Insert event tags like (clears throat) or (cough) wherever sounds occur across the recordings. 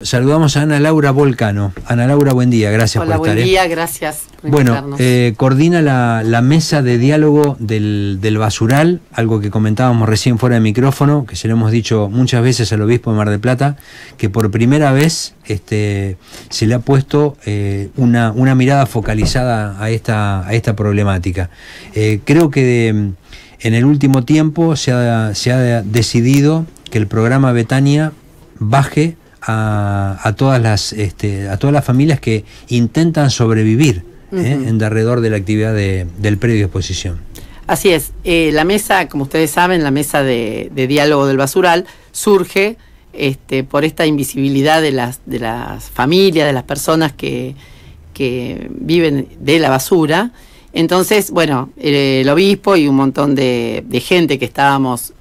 Saludamos a Ana Laura Volcano. Ana Laura, buen día, gracias por estar. Hola, buen ¿eh? día, gracias Bueno, eh, coordina la, mesa de diálogo del, basural, algo que comentábamos recién fuera de micrófono, que se lo hemos dicho muchas veces al obispo de Mar de Plata, que por primera vez este, se le ha puesto eh, una, mirada focalizada a esta, problemática. creo que mm, en el último tiempo se ha decidido que el programa Betania baje a, todas las este, a todas las familias que intentan sobrevivir ¿eh? en derredor de la actividad del predio de exposición. Así es, eh, la mesa, como ustedes saben, la mesa de, diálogo del basural surge este, por esta invisibilidad de las, de las familias, de las personas que, viven de la basura. Entonces, bueno, eh, el, obispo y un montón de, gente que estábamos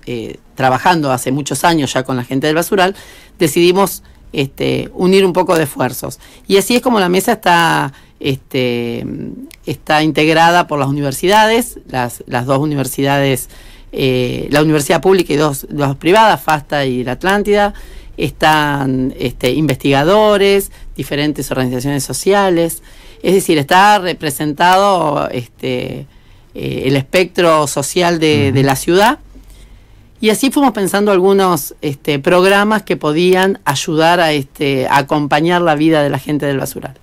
trabajando hace muchos años ya con la gente del basural, decidimos este, unir un poco de esfuerzos. Y así es como la mesa está, este, está integrada por las universidades, las, dos universidades, eh, la universidad pública y dos, dos privadas, FASTA y la Atlántida, están este, investigadores, diferentes organizaciones sociales, es decir, está representado eh, el espectro social de la ciudad y así fuimos pensando algunos este, programas que podían ayudar este, a, acompañar la vida de la gente del basural.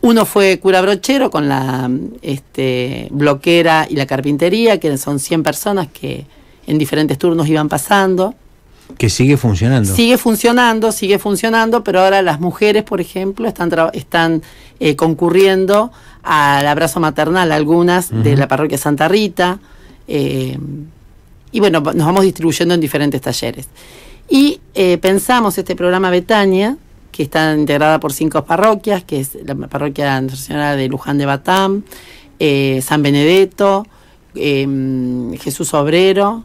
Uno fue cura brochero con la este, bloquera y la carpintería, que son 100 personas que en diferentes turnos iban pasando. Que sigue funcionando. Sigue funcionando, sigue funcionando, pero ahora las mujeres, por ejemplo, están, están eh, concurriendo al abrazo maternal, algunas de la parroquia Santa Rita. Eh, y bueno, nos vamos distribuyendo en diferentes talleres. Y eh, pensamos este programa Betania, que está integrada por cinco parroquias, que es la parroquia nacional de Luján de Batán eh, San Benedetto, em, Jesús Obrero,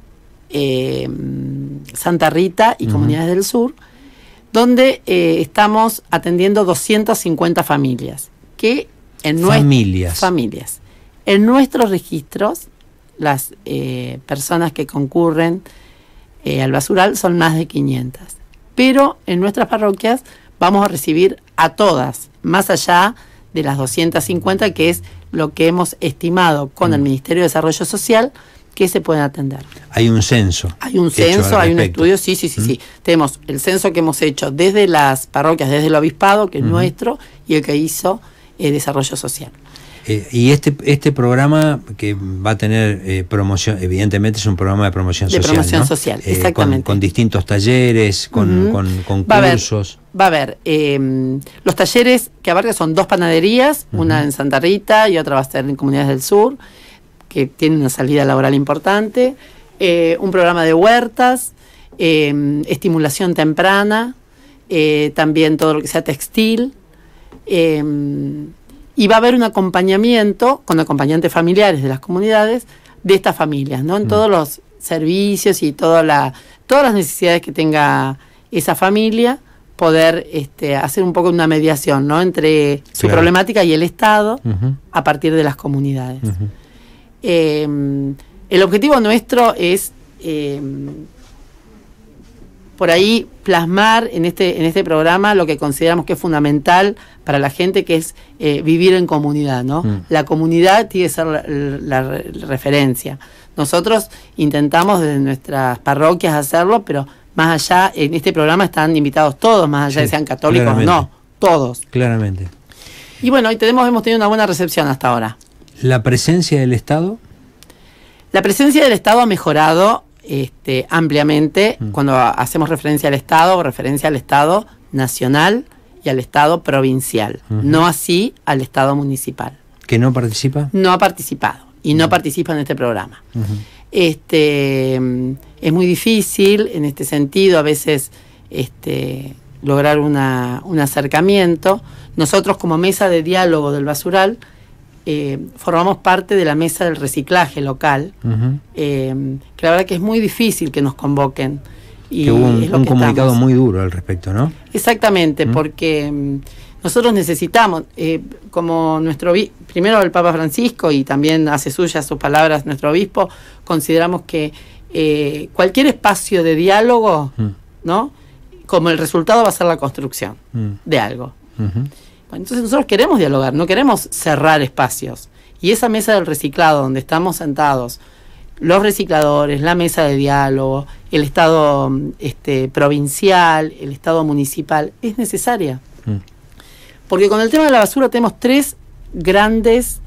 em, Santa Rita y Comunidades del Sur, donde eh, estamos atendiendo 250 familias, que en familias. familias. En nuestros registros las eh, personas que concurren eh, al basural son más de 500. Pero en nuestras parroquias vamos a recibir a todas, más allá de las 250, que es lo que hemos estimado con el mm. Ministerio de Desarrollo Social que se pueden atender. Hay un censo. Hay un censo, hay un estudio, sí, sí, sí, sí. Mm. Tenemos el censo que hemos hecho desde las parroquias, desde el obispado, que es nuestro, y el que hizo el eh, Desarrollo Social. Eh, y este, este programa que va a tener eh, promoción, evidentemente es un programa de promoción de social. promoción social, eh, exactamente. con, distintos talleres, con, cursos. va a haber, em, los talleres que abarca son dos panaderías, una en Santa Rita y otra va a estar en Comunidades del Sur, que tienen una salida laboral importante. un programa de huertas, em, estimulación temprana, también todo lo que sea textil. Em, y va a haber un acompañamiento con acompañantes familiares de las comunidades de estas familias, ¿no? En mm. todos los servicios y todas las necesidades que tenga esa familia, poder este, hacer un poco una mediación, ¿no? Entre su problemática y el Estado a partir de las comunidades. Eh, el objetivo nuestro es eh, por ahí plasmar en este, en este programa lo que consideramos que es fundamental para la gente, que es eh, vivir en comunidad, ¿no? Mm. La comunidad tiene que ser la, referencia. Nosotros intentamos desde nuestras parroquias hacerlo, pero más allá, en este programa están invitados todos, más allá de que sean católicos no, todos. Claramente. Y bueno, hoy tenemos, hemos tenido una buena recepción hasta ahora. ¿La presencia del Estado? La presencia del Estado ha mejorado este, ampliamente mm. cuando hacemos referencia al Estado, referencia al Estado nacional y al Estado provincial, no así al Estado municipal. ¿Que no participa? No ha participado y no mm. participa en este programa. Este, mm, es muy difícil en este sentido, a veces este, lograr una, un acercamiento. Nosotros como mesa de diálogo del basural eh, formamos parte de la mesa del reciclaje local, eh, que la verdad que es muy difícil que nos convoquen. Y un, es lo un comunicado muy duro al respecto, ¿no? Exactamente, porque mm, nosotros necesitamos, eh, como nuestro primero el Papa Francisco y también hace suyas sus palabras nuestro obispo, consideramos que cualquier espacio de diálogo, mm. ¿no? Como el resultado va a ser la construcción mm. de algo. Entonces nosotros queremos dialogar, no queremos cerrar espacios. Y esa mesa del reciclado donde estamos sentados, los recicladores, la mesa de diálogo, el Estado mm, este, provincial, el Estado municipal, es necesaria. Mm. Porque con el tema de la basura tenemos tres grandes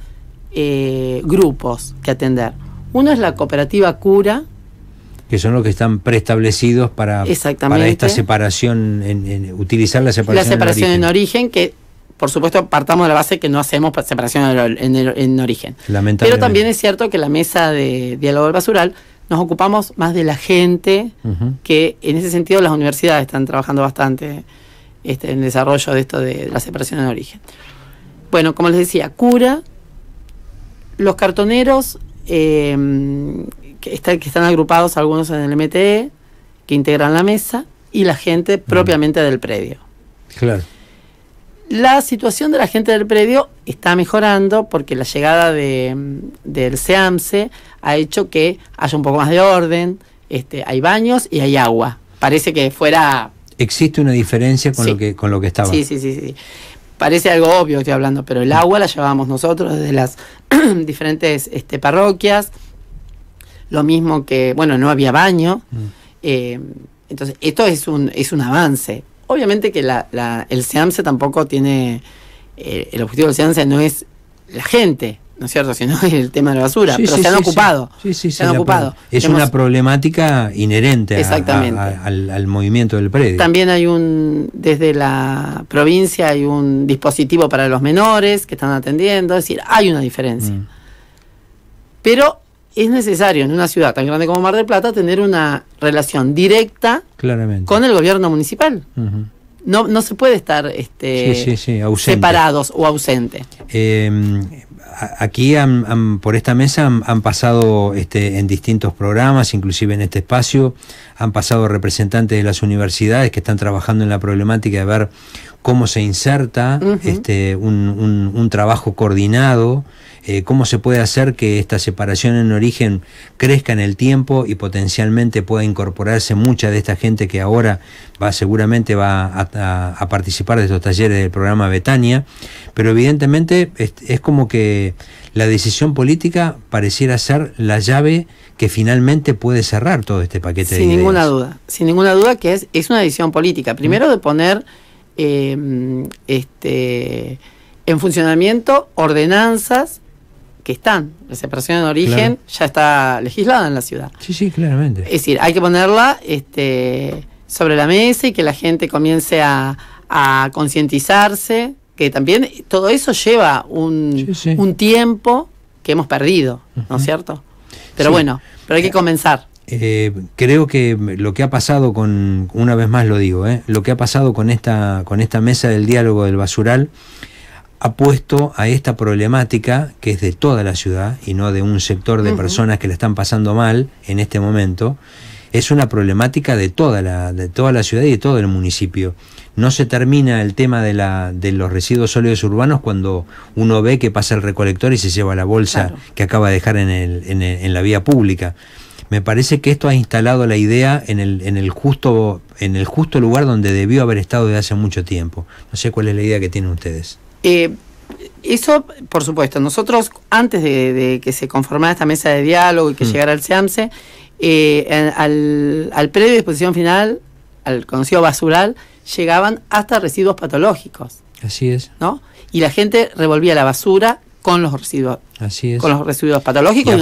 eh, grupos que atender. Uno es la cooperativa cura. Que son los que están preestablecidos para, esta separación, utilizar la separación. en origen que por supuesto, partamos de la base que no hacemos separación en, origen. en origen. Pero también es cierto que la mesa de diálogo del basural nos ocupamos más de la gente, que en ese sentido las universidades están trabajando bastante este, en desarrollo de esto de la separación en origen. Bueno, como les decía, cura, los cartoneros em, que, están, que están agrupados algunos en el MTE, que integran la mesa, y la gente propiamente del predio. Claro. La situación de la gente del predio está mejorando porque la llegada de, mm, del SEAMSE ha hecho que haya un poco más de orden, este, hay baños y hay agua. Parece que fuera... Existe una diferencia con, lo, que, con lo que estaba. Sí, sí, sí, sí. Parece algo obvio que estoy hablando, pero el mm. agua la llevábamos nosotros desde las (clears throat) diferentes este, parroquias. Lo mismo que, bueno, no había baño. Mm. Eh, entonces, esto es un, es un avance, Obviamente que la, el SEAMSE tampoco tiene. Eh, el objetivo del SEAMSE no es la gente, ¿no es cierto? (laughs) Sino el tema de la basura. pero se han ocupado. se han ocupado. Es una problemática inherente al, movimiento del predio. También hay un, desde la provincia hay un dispositivo para los menores que están atendiendo, es decir, hay una diferencia. Mm. Pero es necesario en una ciudad tan grande como Mar del Plata tener una relación directa con el gobierno municipal. no, no se puede estar este, separados o ausentes. Em, aquí por esta mesa han, pasado este, en distintos programas, inclusive en este espacio, han pasado representantes de las universidades que están trabajando en la problemática de ver cómo se inserta este, un, trabajo coordinado, eh, cómo se puede hacer que esta separación en origen crezca en el tiempo y potencialmente pueda incorporarse mucha de esta gente que ahora va seguramente va a, participar de estos talleres del programa Betania, pero evidentemente es, como que la decisión política pareciera ser la llave que finalmente puede cerrar todo este paquete de Sin ninguna duda, sin ninguna duda que es, es una decisión política. Primero de poner Em, este, en funcionamiento ordenanzas que están. La separación de origen ya está legislada en la ciudad. Sí, sí, claramente. Es decir, hay que ponerla este, sobre la mesa y que la gente comience a, concientizarse, que también todo eso lleva un, tiempo que hemos perdido, ¿no es cierto? Pero bueno, pero hay que eh, comenzar. Eh, creo que lo que ha pasado con, una vez más lo digo, eh, lo que ha pasado con esta, con esta mesa del diálogo del basural ha puesto a esta problemática, que es de toda la ciudad y no de un sector de personas que le están pasando mal en este momento, es una problemática de toda la, de toda la ciudad y de todo el municipio. No se termina el tema de, la, de los residuos sólidos urbanos cuando uno ve que pasa el recolector y se lleva la bolsa que acaba de dejar en, en, en la vía pública. Me parece que esto ha instalado la idea en el, en el, justo, en el justo lugar donde debió haber estado desde hace mucho tiempo. No sé cuál es la idea que tienen ustedes. Eh, eso, por supuesto, nosotros antes de, que se conformara esta mesa de diálogo y que mm. llegara el SEAMSE, eh, al, previo disposición final, al conocido basural, llegaban hasta residuos patológicos. Así es. ¿No? Y la gente revolvía la basura con los residuos. Con los residuos patológicos.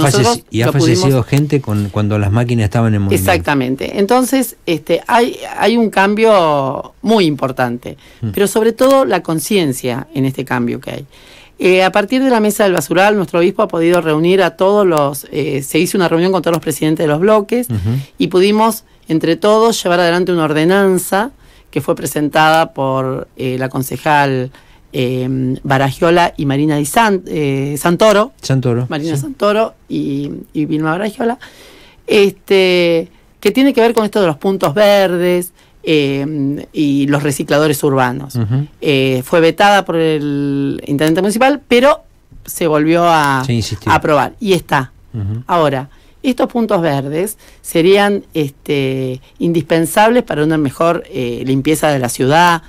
Y, ha, fallecido gente cuando las máquinas estaban en movimiento. Exactamente. Entonces, este, hay, un cambio muy importante, mm. pero sobre todo la conciencia en este cambio que hay. Eh, a partir de la mesa del basural, nuestro obispo ha podido reunir a todos los, eh, se hizo una reunión con todos los presidentes de los bloques y pudimos, entre todos, llevar adelante una ordenanza que fue presentada por eh, la concejal Em, Baragiola y Marina eh, Santoro. Santoro. Marina Santoro y, Vilma Baragiola. Este, que tiene que ver con esto de los puntos verdes em, y los recicladores urbanos. Eh, fue vetada por el intendente municipal, pero se volvió a, aprobar. Y está. Ahora. Estos puntos verdes serían este, indispensables para una mejor eh, limpieza de la ciudad,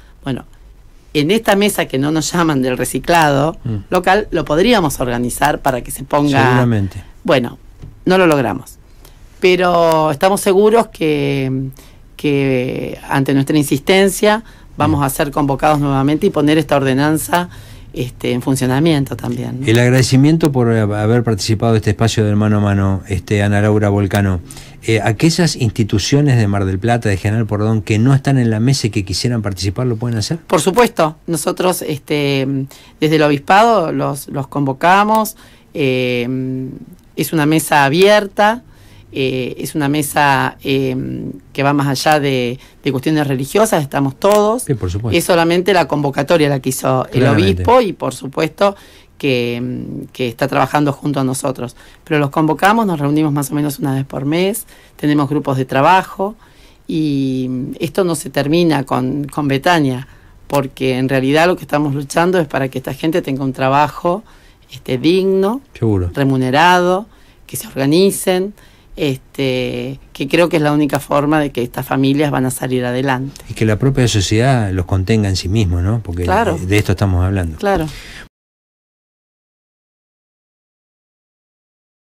en esta mesa que no nos llaman del reciclado mm. local, lo podríamos organizar para que se ponga. Seguramente. Bueno, no lo logramos. Pero estamos seguros que, que eh, ante nuestra insistencia vamos a ser convocados nuevamente y poner esta ordenanza este, en funcionamiento también. El agradecimiento por haber participado de este espacio de mano a mano, este, Ana Laura Volcano. Eh, aquellas instituciones de Mar del Plata, de General Pordón, que no están en la mesa y que quisieran participar, ¿lo pueden hacer? Por supuesto, nosotros este, desde el obispado los, convocamos, eh, es una mesa abierta, eh, es una mesa em, que va más allá de, cuestiones religiosas, estamos todos. Es solamente la convocatoria la que hizo el obispo y por supuesto em, que, está trabajando junto a nosotros. Pero los convocamos, nos reunimos más o menos una vez por mes, tenemos grupos de trabajo y em, esto no se termina con, con Betania, porque en realidad lo que estamos luchando es para que esta gente tenga un trabajo este, digno, remunerado, que se organicen este, que creo que es la única forma de que estas familias van a salir adelante. Y que la propia sociedad los contenga en sí mismo, ¿no? Porque de, esto estamos hablando. Claro.